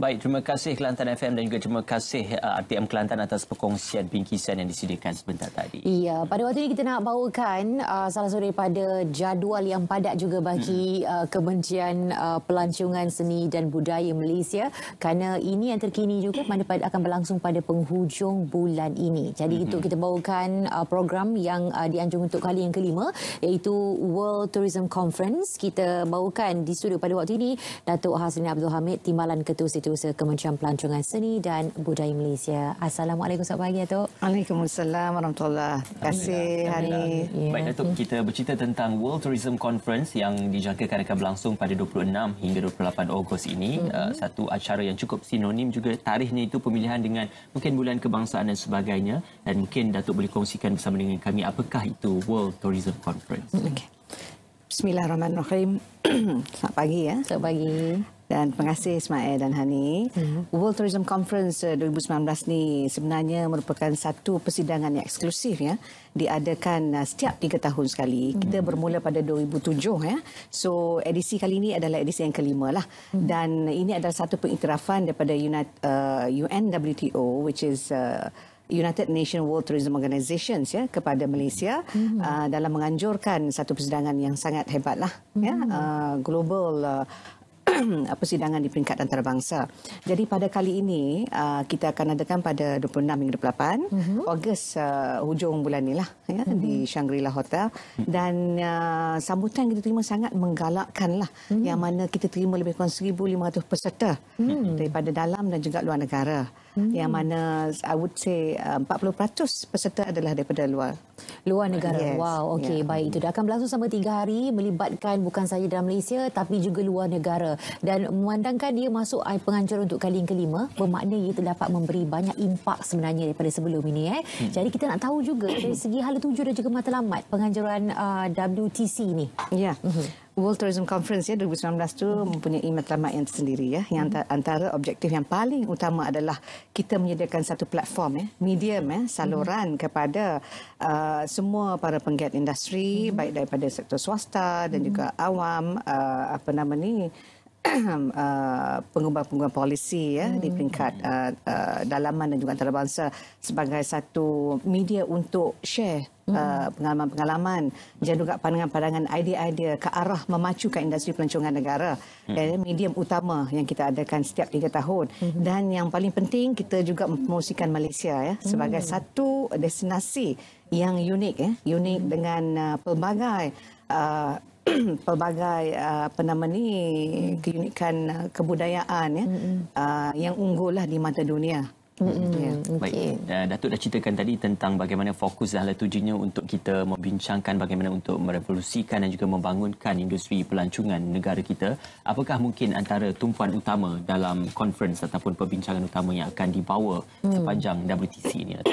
Baik, terima kasih Kelantan FM dan juga terima kasih uh, RTM Kelantan atas perkongsian bingkisan yang disediakan sebentar tadi. Iya, pada waktu ini kita nak bawakan uh, salah satu daripada jadual yang padat juga bagi hmm. uh, Kementerian uh, Pelancongan Seni dan Budaya Malaysia kerana ini yang terkini juga mana pada akan berlangsung pada penghujung bulan ini. Jadi hmm. itu kita bawakan uh, program yang uh, dianjung untuk kali yang kelima iaitu World Tourism Conference. Kita bawakan di studio pada waktu ini Datuk Hasni Abdul Hamid, Timbalan Ketua Situ Diusaha Kementerian Pelancongan Seni dan Budaya Malaysia. Assalamualaikum selamat pagi Datuk. Waalaikumsalam warahmatullahi. Terima kasih hari. Ya. Baik Datuk, kita bercerita tentang World Tourism Conference yang dijangka akan berlangsung pada 26 hingga 28 Ogos ini. Mm-hmm. satu acara yang cukup sinonim juga tarikhnya itu pemilihan dengan mungkin bulan kebangsaan dan sebagainya dan mungkin Datuk boleh kongsikan bersama dengan kami apakah itu World Tourism Conference. Okay. Bismillahirrahmanirrahim. selamat pagi ya. Selamat pagi. Dan terima kasih Ismail dan Hani. Mm-hmm. World Tourism Conference 2019 eh, ni sebenarnya merupakan satu persidangan yang eksklusif ya diadakan eh, setiap tiga tahun sekali. Hmm. Kita bermula pada 2007 ya. So edisi kali ini adalah edisi yang kelima lah. Mm-hmm. Dan ini adalah satu pengiktirafan daripada UNWTO eh, which is United Nations World Tourism Organizations ya kepada Malaysia mm-hmm. uh, dalam menganjurkan satu persidangan yang sangat hebatlah mm-hmm. ya uh, global uh, persidangan di peringkat antarabangsa. Jadi pada kali ini uh, kita akan adakan pada 26 hingga 28 mm -hmm. Ogos uh, hujung bulan inilah ya mm -hmm. di mhm. Shangri-La Hotel dan uh, sambutan kita terima sangat menggalakkanlah mm -hmm. yang mana kita terima lebih kurang 1500 peserta mm -hmm. daripada dalam dan juga luar negara. -hmm. Yang mana I would say uh, 40% peserta adalah daripada luar luar negara. Yes. Wow, ya. okey yeah. baik itu dah akan berlangsung sama tiga hari melibatkan bukan sahaja dalam Malaysia tapi juga luar negara dan memandangkan dia masuk air penganjur untuk kali yang kelima bermakna ia terdapat memberi banyak impak sebenarnya daripada sebelum ini eh. Hmm. Jadi kita nak tahu juga dari segi hal tuju dan juga matlamat penganjuran uh, WTC ni. Ya. Yeah. Mm -hmm. World Tourism Conference ya 2019 tu mempunyai matlamat yang tersendiri ya. Yang antara objektif yang paling utama adalah kita menyediakan satu platform ya, medium ya, saluran mhm. kepada uh, semua para penggiat industri mhm. baik daripada sektor swasta dan juga mhm. awam uh, apa nama ni Uh, pengubah-pengubah polisi ya hmm. di peringkat uh, uh, dalaman dan juga antarabangsa sebagai satu media untuk share uh, hmm. pengalaman-pengalaman uh, dan juga pandangan-pandangan idea-idea ke arah memacukan industri pelancongan negara hmm. medium utama yang kita adakan setiap tiga tahun hmm. dan yang paling penting kita juga mempromosikan Malaysia ya sebagai hmm. satu destinasi yang unik ya unik hmm. dengan uh, pelbagai uh, pelbagai uh, apa nama ni hmm. keunikan uh, kebudayaan ya mm -hmm. Uh, yang unggul lah di mata dunia. Mm-hmm. Baik. Okay. Uh, eh, Datuk dah ceritakan tadi tentang bagaimana fokus dan lah tujuannya untuk kita membincangkan bagaimana untuk merevolusikan dan juga membangunkan industri pelancongan negara kita. Apakah mungkin antara tumpuan utama dalam conference ataupun perbincangan utama yang akan dibawa mm. sepanjang WTC ini?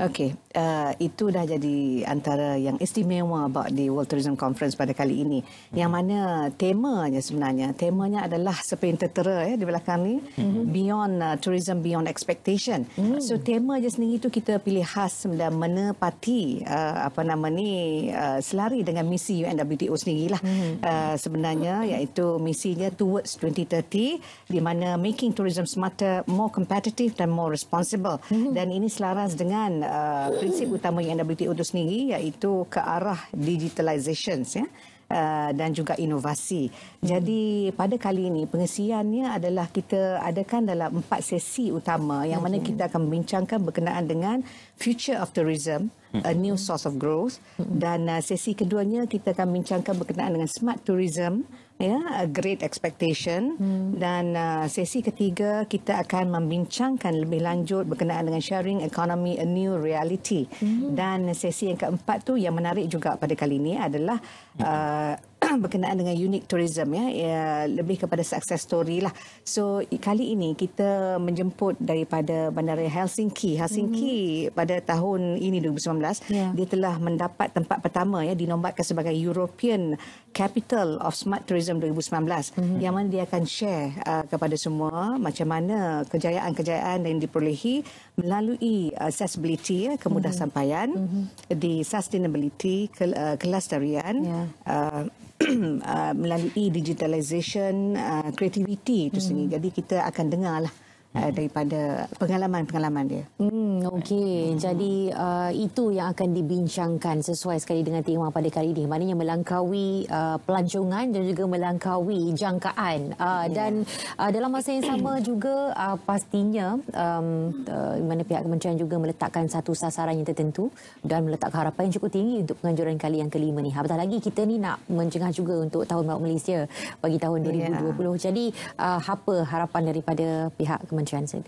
Okey, uh, itu dah jadi antara yang istimewa about the World Tourism Conference pada kali ini. Mm-hmm. Yang mana temanya sebenarnya, temanya adalah seperti yang tertera ya, di belakang ni, mm-hmm. Beyond uh, Tourism Beyond Expectation expectation. Mm. So tema je sendiri tu kita pilih khas dan menepati uh, apa nama ni uh, selari dengan misi UNWTO sendirilah. Mm. Uh, sebenarnya iaitu misinya towards 2030 di mana making tourism smarter, more competitive dan more responsible. Mm. Dan ini selaras dengan uh, prinsip utama UNWTO itu sendiri iaitu ke arah digitalization ya uh, dan juga inovasi. Jadi hmm. pada kali ini pengesiannya adalah kita adakan dalam empat sesi utama yang mana hmm. kita akan membincangkan berkenaan dengan future of tourism, a new source of growth dan uh, sesi keduanya kita akan bincangkan berkenaan dengan smart tourism ya a great expectation hmm. dan uh, sesi ketiga kita akan membincangkan lebih lanjut berkenaan dengan sharing economy a new reality hmm. dan sesi yang keempat tu yang menarik juga pada kali ini adalah uh, berkenaan dengan unique tourism ya, ya lebih kepada success story lah. So kali ini kita menjemput daripada bandar Helsinki. Helsinki mm-hmm. pada tahun ini 2019 yeah. dia telah mendapat tempat pertama ya dinobatkan sebagai European Capital of Smart Tourism 2019. Mm-hmm. Yang mana dia akan share uh, kepada semua macam mana kejayaan-kejayaan yang diperolehi melalui uh, accessibility ya kemudah mm-hmm. sampaian mm-hmm. di sustainability kel- uh, kelestarian yeah. uh, Ah, melalui digitalisation uh, ah, creativity itu hmm. sendiri. Jadi kita akan dengarlah Eh, daripada pengalaman-pengalaman dia. Hmm, Okey, jadi uh, itu yang akan dibincangkan sesuai sekali dengan tema pada kali ini. Maknanya melangkaui uh, pelancongan dan juga melangkaui jangkaan. Uh, yeah. Dan uh, dalam masa yang sama juga uh, pastinya um, uh, mana pihak kementerian juga meletakkan satu sasaran yang tertentu dan meletakkan harapan yang cukup tinggi untuk penganjuran kali yang kelima ni. Apatah lagi kita ni nak mencengah juga untuk Tahun Melayu Malaysia bagi tahun 2020. Ya. Yeah. Jadi uh, apa harapan daripada pihak kementerian? kementerian saya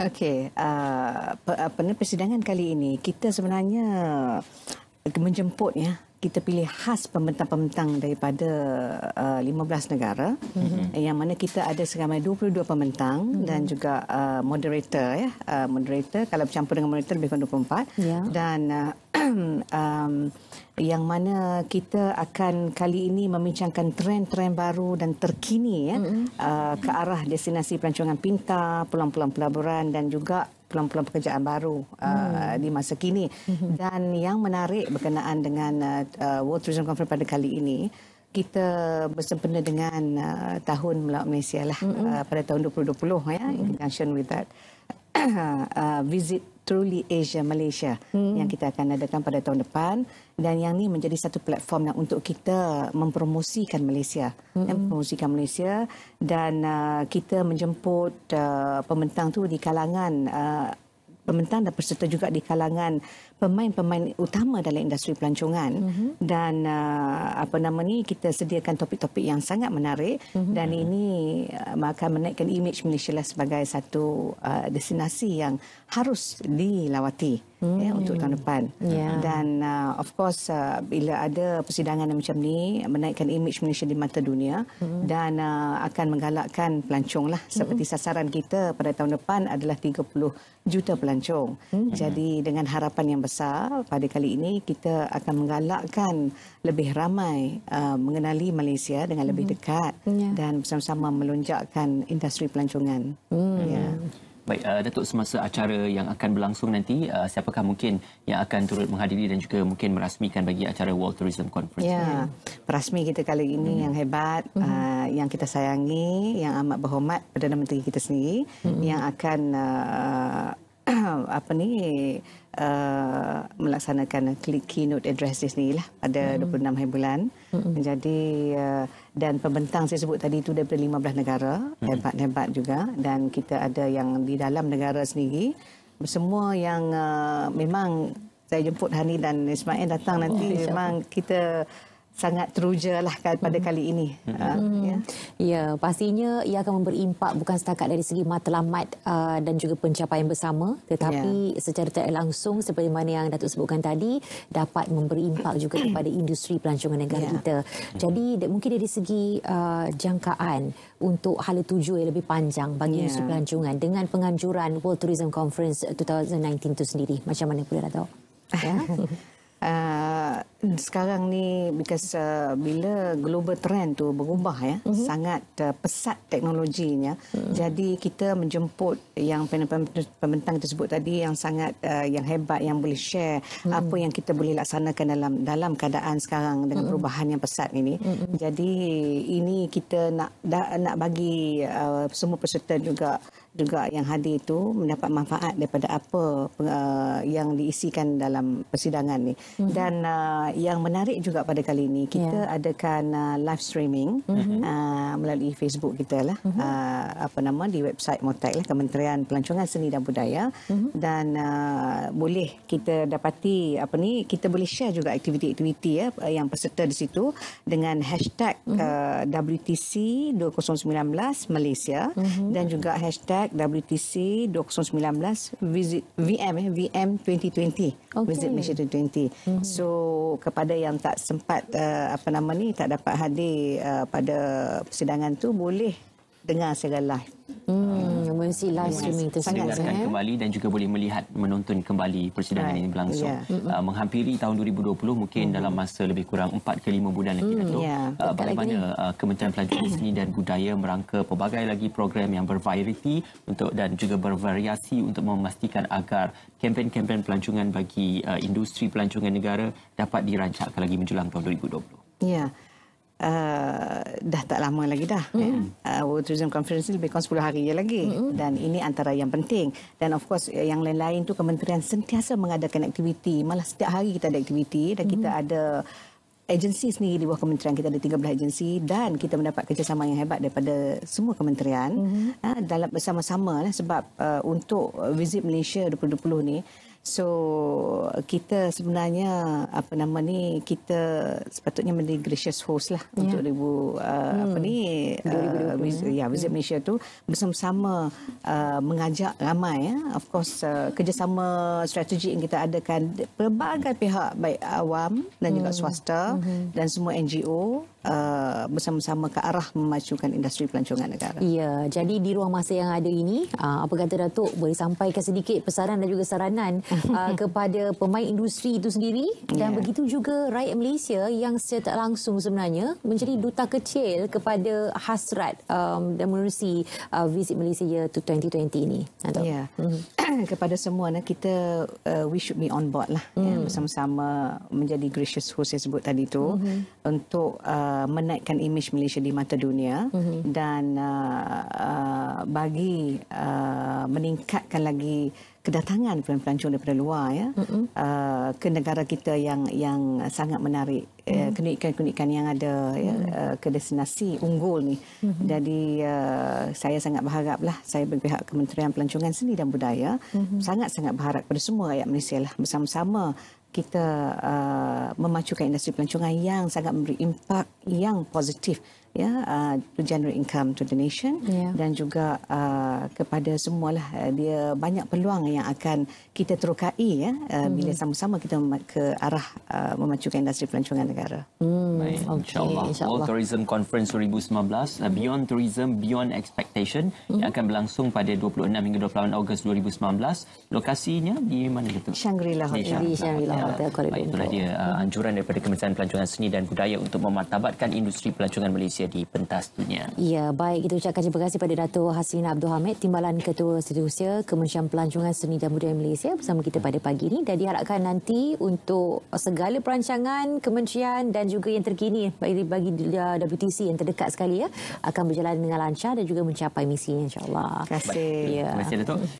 Okey, uh, pada persidangan kali ini kita sebenarnya uh, menjemput ya kita pilih khas pementang-pementang daripada uh, 15 negara mm-hmm. yang mana kita ada seramai 22 pementang mm-hmm. dan juga uh, moderator ya uh, moderator kalau bercampur dengan moderator lebih kurang 24 yeah. dan uh, um, yang mana kita akan kali ini membincangkan trend-trend baru dan terkini ya mm-hmm. uh, ke arah destinasi pelancongan pintar, peluang-peluang pelaburan dan juga peluang-peluang pekerjaan baru uh, hmm. di masa kini. Hmm. Dan yang menarik berkenaan dengan uh, uh, World Tourism Conference pada kali ini, kita bersempena dengan uh, tahun Melawat Malaysia lah, hmm. uh, pada tahun 2020 ya, hmm. in conjunction with that. uh, visit truly Asia Malaysia hmm. yang kita akan adakan pada tahun depan dan yang ini menjadi satu platform nak untuk kita mempromosikan Malaysia hmm. dan mempromosikan Malaysia dan uh, kita menjemput uh, pementang tu di kalangan uh, pementang dan peserta juga di kalangan pemain-pemain utama dalam industri pelancongan mm -hmm. dan uh, apa nama ni kita sediakan topik-topik yang sangat menarik mm -hmm. dan ini uh, akan menaikkan imej Malaysia lah sebagai satu uh, destinasi yang harus dilawati mm -hmm. ya mhm. untuk tahun depan yeah. dan uh, of course uh, bila ada persidangan yang macam ni menaikkan imej Malaysia di mata dunia mm -hmm. dan uh, akan menggalakkan pelancong lah mhm. seperti mm -hmm. sasaran kita pada tahun depan adalah 30 juta pelancong mm -hmm. jadi dengan harapan yang besar pada kali ini kita akan menggalakkan lebih ramai uh, mengenali Malaysia dengan lebih hmm. dekat yeah. dan bersama-sama melonjakkan industri pelancongan. Mm. Yeah. Baik, uh, Datuk semasa acara yang akan berlangsung nanti, uh, siapakah mungkin yang akan turut menghadiri dan juga mungkin merasmikan bagi acara World Tourism Conference? Ya, perasmi kita kali ini hmm. yang hebat, hmm. uh, yang kita sayangi, yang amat berhormat Perdana Menteri kita sendiri, hmm. yang akan... Uh, apa ni Uh, melaksanakan keynote address ni lah pada mm. 26 hari bulan hmm menjadi uh, eh, dan pembentang saya sebut tadi itu daripada 15 negara mm. hebat-hebat juga dan kita ada yang di dalam negara sendiri semua yang uh, memang saya jemput Hani dan Ismail datang nanti oh, memang kita sangat teruja lah kan pada hmm. kali ini. Hmm. Uh, ya. ya, pastinya ia akan berimpak bukan setakat dari segi matlamat uh, dan juga pencapaian bersama, tetapi ya. secara tidak langsung seperti mana yang Datuk sebutkan tadi, dapat memberi impak juga kepada industri pelancongan negara ya. kita. Jadi hmm. mungkin dari segi uh, jangkaan untuk hal tuju yang lebih panjang bagi ya. industri pelancongan dengan penganjuran World Tourism Conference 2019 itu sendiri, macam mana pula Datuk? Ya. uh, Hmm, sekarang ni because uh, bila global trend tu berubah ya mm-hmm. sangat uh, pesat teknologinya mm-hmm. jadi kita menjemput yang pembentang tersebut tadi yang sangat uh, yang hebat yang boleh share mm-hmm. apa yang kita boleh laksanakan dalam dalam keadaan sekarang dengan mm-hmm. perubahan yang pesat ini mm-hmm. jadi ini kita nak nak bagi uh, semua peserta juga juga yang hadir itu mendapat manfaat daripada apa uh, yang diisikan dalam persidangan ni. Mm-hmm. Dan uh, yang menarik juga pada kali ini kita yeah. adakan uh, live streaming mm-hmm. uh, melalui Facebook kita lah mm-hmm. uh, apa nama di website Motek lah Kementerian Pelancongan Seni dan Budaya mm-hmm. dan uh, boleh kita dapati apa ni kita boleh share juga aktiviti-aktiviti ya yang peserta di situ dengan hashtag mm-hmm. uh, WTC 2019 Malaysia mm-hmm. dan juga hashtag Tech WTC 2019 visit VM eh VM 2020 okay. visit Malaysia 2020. Mm-hmm. So kepada yang tak sempat uh, apa nama ni tak dapat hadir uh, pada persidangan tu boleh dengar secara live. Hmm, ah. mesti live streaming tersebut. Sangat, dengarkan eh? kembali dan juga boleh melihat, menonton kembali persidangan right. ini berlangsung. Yeah. Ya. Uh, menghampiri tahun 2020 mungkin mm. dalam masa lebih kurang 4 ke 5 bulan lagi, mm. Dato'. Yeah. Ya, uh, bagaimana uh, Kementerian Pelajaran Seni dan Budaya merangka pelbagai lagi program yang bervariasi untuk dan juga bervariasi untuk memastikan agar kempen-kempen pelancongan bagi uh, industri pelancongan negara dapat dirancangkan lagi menjelang tahun 2020. Ya. Yeah uh, dah tak lama lagi dah. Ya. Mm. Uh, eh, World Tourism Conference ini lebih kurang 10 hari lagi. Mm. Dan ini antara yang penting. Dan of course eh, yang lain-lain tu kementerian sentiasa mengadakan aktiviti. Malah setiap hari kita ada aktiviti dan mm. kita ada agensi sendiri di bawah kementerian. Kita ada 13 agensi dan kita mendapat kerjasama yang hebat daripada semua kementerian mm. uh, dalam bersama-sama. Lah, sebab uh, untuk visit Malaysia 2020 ni, So kita sebenarnya apa nama ni kita sepatutnya menjadi gracious host lah yeah. untuk ribu uh, hmm. apa ni uh, ya visit ya, Malaysia tu bersama-sama uh, mengajak ramai ya. Of course uh, kerjasama strategi yang kita adakan pelbagai pihak baik awam dan juga hmm. swasta hmm. dan semua NGO Uh, bersama-sama ke arah memajukan industri pelancongan negara. Ya, jadi di ruang masa yang ada ini, uh, apa kata Datuk boleh sampaikan sedikit pesanan dan juga saranan uh, kepada pemain industri itu sendiri dan ya. begitu juga rakyat Malaysia yang secara tak langsung sebenarnya menjadi duta kecil kepada hasrat um, dan menerusi uh, visit Malaysia year to 2020 ini. Datuk. Ya, hmm. kepada semua kita uh, we should be on board lah ya, hmm. ya, bersama-sama menjadi gracious host yang sebut tadi itu -hmm. untuk uh, Uh, menaikkan imej Malaysia di mata dunia mm-hmm. dan uh, uh, bagi uh, meningkatkan lagi kedatangan pelancong daripada luar ya mm-hmm. uh, ke negara kita yang yang sangat menarik mm-hmm. uh, mhm. keunikan-keunikan yang ada mm-hmm. ya mhm. uh, ke destinasi unggul ni. Mm-hmm. Jadi uh, saya sangat berharaplah saya berpihak Kementerian Pelancongan Seni dan Budaya mm-hmm. sangat-sangat berharap kepada semua rakyat Malaysia lah bersama-sama kita uh, memajukan industri pelancongan yang sangat memberi impak yang positif ya uh, generate income to the nation yeah. dan juga uh, kepada semualah uh, dia banyak peluang yang akan kita terukai ya uh, hmm bila sama-sama kita ke arah uh, memajukan industri pelancongan negara. Mm. Okay. insya Insya World Tourism Conference 2019 uh, Beyond Tourism Beyond Expectation hmm yang akan berlangsung pada 26 hingga 28 Ogos 2019 lokasinya di mana betul? Shangri-La Hotel di Shangri-La ya. Hotel Corridor. Itulah dia uh, anjuran daripada Kementerian Pelancongan Seni dan Budaya untuk memartabatkan industri pelancongan Malaysia Malaysia di pentas dunia. Ya, baik. Kita ucapkan terima kasih kepada Dato' Hasina Abdul Hamid, Timbalan Ketua Seterusnya Kementerian Pelancongan Seni dan Budaya Malaysia bersama kita pada pagi ini. Dan diharapkan nanti untuk segala perancangan kementerian dan juga yang terkini bagi, bagi WTC yang terdekat sekali ya, akan berjalan dengan lancar dan juga mencapai misi. insyaAllah. Terima kasih. Ya. Terima kasih, Dato'.